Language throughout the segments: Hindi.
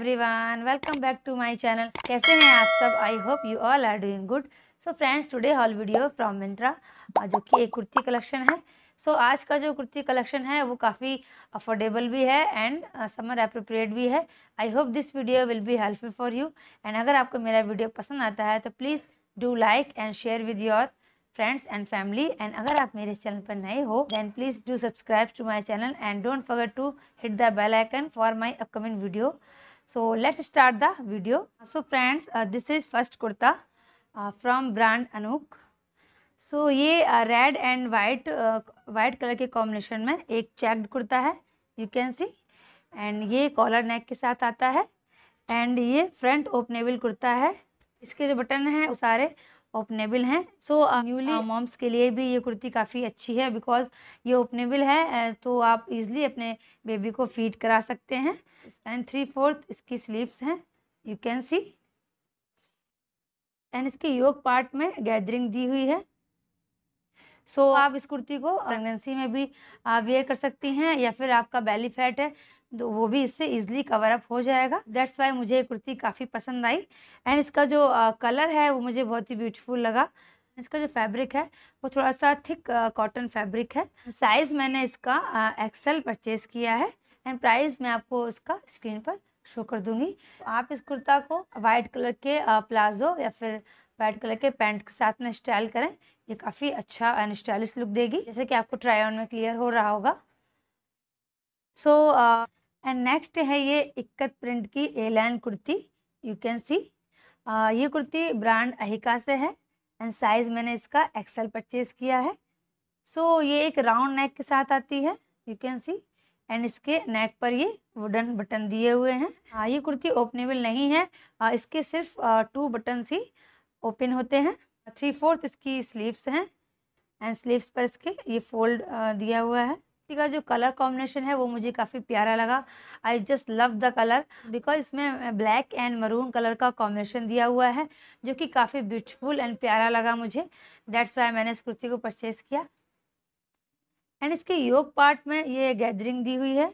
One welcome back to my channel कैसे हैं आप सब I hope you all are doing good so friends today haul video from Myntra जो कि एक कुर्ती कलेक्शन है सो so, आज का जो कुर्ती कलेक्शन है वो काफ़ी अफोर्डेबल भी है एंड समर अप्रोप्रिएट भी है I hope this video will be helpful for you and अगर आपको मेरा वीडियो पसंद आता है तो please do like and share with your friends and family and अगर आप मेरे चैनल पर नए हो then please do subscribe to my channel and don't forget to hit the bell icon for my upcoming video so let start the video. So friends, uh, this is first kurta uh, from brand So ये red and white white colour के कॉम्बिनेशन में एक चेक्ड कुर्ता है यू कैन सी एंड ये कॉलर नेक के साथ आता है एंड ये फ्रंट ओपनेबल कुर्ता है इसके जो बटन हैं वो सारे ओपनेबल हैं सो न्यूली हाँ। मॉम्स के लिए भी ये कुर्ती काफ़ी अच्छी है बिकॉज ये ओपनेबल है तो आप इजली अपने बेबी को फीड करा सकते हैं एंड थ्री फोर्थ इसकी स्लीव्स हैं यू कैन सी एंड इसके योग पार्ट में गैदरिंग दी हुई है सो so, आप इस कुर्ती को प्रेगनेंसी में भी वेयर कर सकती हैं या फिर आपका बैली फैट है तो वो भी इससे इजिली कवर अप हो जाएगा दैट्स वाई मुझे ये कुर्ती काफ़ी पसंद आई एंड इसका जो कलर है वो मुझे बहुत ही ब्यूटीफुल लगा इसका जो फैब्रिक है वो थोड़ा सा थिक कॉटन फैब्रिक है साइज़ मैंने इसका एक्सेल परचेज़ किया है एंड प्राइस मैं आपको उसका स्क्रीन पर शो कर दूंगी आप इस कुर्ता को वाइट कलर के प्लाजो या फिर वाइट कलर के पैंट के साथ में स्टाइल करें ये काफ़ी अच्छा एंड स्टाइलिश लुक देगी जैसे कि आपको ट्राई ऑन में क्लियर हो रहा होगा so so, uh, and next है ये इक्कत प्रिंट की A line kurti you can see ये कुर्ती ब्रांड अहिका से है एंड साइज़ मैंने इसका एक्सेल परचेज़ किया है सो so, ये एक राउंड नेक के साथ आती है यू कैन सी एंड इसके नेक पर ये वुडन बटन दिए हुए हैं ये कुर्ती ओपनेबल नहीं है आ, इसके सिर्फ आ, टू बटन ही ओपन होते हैं थ्री फोर्थ इसकी स्लीव्स हैं एंड स्लीव्स पर इसके ये फोल्ड दिया हुआ है कुर्ती का जो कलर कॉम्बिनेशन है वो मुझे काफ़ी प्यारा लगा I just love the colour because इसमें ब्लैक एंड मरून कलर का कॉम्बिनेशन दिया हुआ है जो कि काफ़ी ब्यूटीफुल एंड प्यारा लगा मुझे दैट्स वाई मैंने इस कुर्ती को परचेज़ किया एंड इसके योग पार्ट में ये गैदरिंग दी हुई है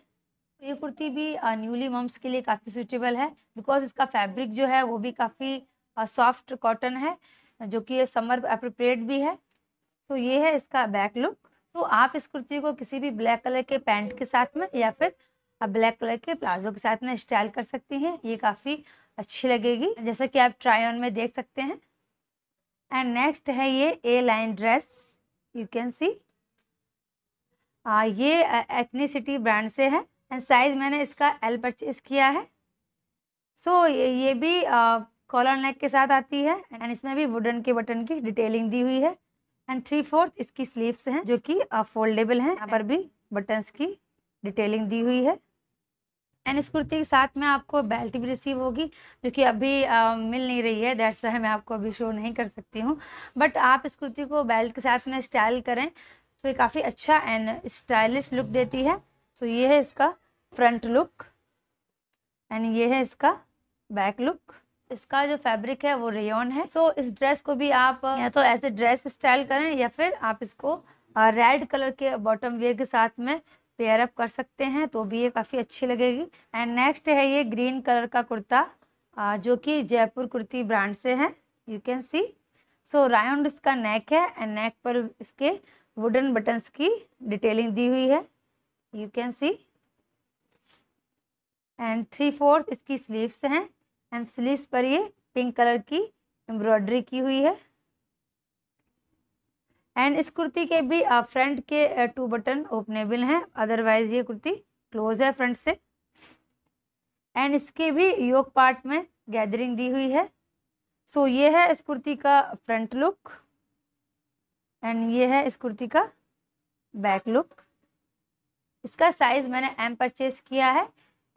ये कुर्ती भी न्यूली मम्स के लिए काफ़ी सूटेबल है बिकॉज इसका फैब्रिक जो है वो भी काफ़ी सॉफ्ट कॉटन है जो कि समर अप्रोप्रिएट भी है तो ये है इसका बैक लुक तो आप इस कुर्ती को किसी भी ब्लैक कलर के पैंट के साथ में या फिर आप ब्लैक कलर के प्लाजो के साथ में स्टाइल कर सकती हैं ये काफ़ी अच्छी लगेगी जैसा कि आप ट्राई ऑन में देख सकते हैं एंड नेक्स्ट है ये A line dress you can see ये एथनीसिटी ब्रांड से है एंड साइज़ मैंने इसका एल परचेज़ किया है सो so, ये, ये भी कॉलर नेक के साथ आती है एंड इसमें भी वुडन के बटन की डिटेलिंग दी हुई है एंड थ्री फोर्थ इसकी स्लीव्स हैं जो कि फोल्डेबल uh, हैं यहाँ पर भी बटन्स की डिटेलिंग दी हुई है एंड इस कुर्ती के साथ में आपको बेल्ट भी रिसीव होगी जो कि अभी आ, uh, मिल नहीं रही है दैट्स वह मैं आपको अभी शो नहीं कर सकती हूँ बट आप इस कुर्ती को बेल्ट के साथ में स्टाइल करें तो ये काफ़ी अच्छा एंड स्टाइलिश लुक देती है सो so, ये है इसका फ्रंट लुक एंड ये है इसका बैक लुक इसका जो फैब्रिक है वो रेयन है सो so, इस ड्रेस को भी आप या तो ऐसे ड्रेस स्टाइल करें या फिर आप इसको रेड कलर के बॉटम वेयर के साथ में पेयर अप कर सकते हैं तो भी ये काफ़ी अच्छी लगेगी एंड नेक्स्ट है ये ग्रीन कलर का कुर्ता जो कि जयपुर कुर्ती ब्रांड से है you can see so round इसका नेक है एंड नेक पर इसके वुडन बटन्स की डिटेलिंग दी हुई है you can see and three fourth इसकी स्लीव्स हैं एंड स्लीव पर ये पिंक कलर की एम्ब्रॉयडरी की हुई है एंड इस कुर्ती के भी फ्रंट के टू बटन ओपनेबल हैं अदरवाइज ये कुर्ती क्लोज है फ्रंट से एंड इसके भी योग पार्ट में गैदरिंग दी हुई है सो so, ये है इस कुर्ती का फ्रंट लुक एंड ये है इस कुर्ती का बैक लुक इसका साइज़ मैंने एम परचेज़ किया है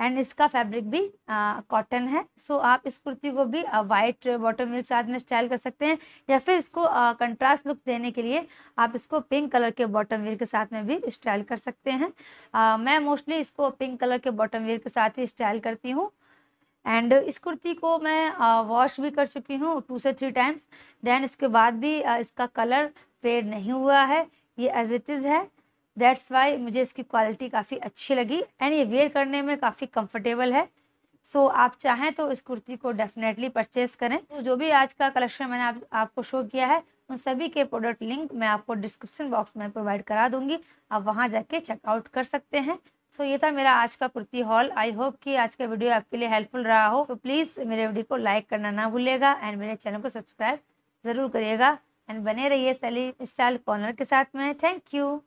एंड इसका फैब्रिक भी कॉटन है सो so, आप इस कुर्ती को भी वाइट बॉटम मिल्क साथ में स्टाइल कर सकते हैं या फिर इसको कंट्रास्ट लुक देने के लिए आप इसको पिंक कलर के बॉटम वेयर के साथ में भी स्टाइल कर सकते हैं आ, मैं मोस्टली इसको पिंक कलर के बॉटम वेयर के साथ ही स्टाइल करती हूँ एंड इस कुर्ती को मैं वॉश भी कर चुकी हूँ टू से थ्री टाइम्स देन इसके बाद भी आ, इसका कलर फेड नहीं हुआ है ये एज इट इज़ है दैट्स वाई मुझे इसकी क्वालिटी काफ़ी अच्छी लगी एंड ये वेयर करने में काफ़ी कंफर्टेबल है सो so, आप चाहें तो इस कुर्ती को डेफिनेटली परचेज करें तो जो भी आज का कलेक्शन मैंने आप, आपको शो किया है उन सभी के प्रोडक्ट लिंक मैं आपको डिस्क्रिप्शन बॉक्स में प्रोवाइड करा दूंगी आप वहां जाके चेकआउट कर सकते हैं सो so, ये था मेरा आज का कुर्ती हॉल आई होप कि आज का वीडियो आपके लिए हेल्पफुल रहा हो तो so, प्लीज़ मेरे वीडियो को लाइक करना ना भूलेगा एंड मेरे चैनल को सब्सक्राइब ज़रूर करिएगा एंड बने रहिए सैली स्टाइल कॉर्नर के साथ में थैंक यू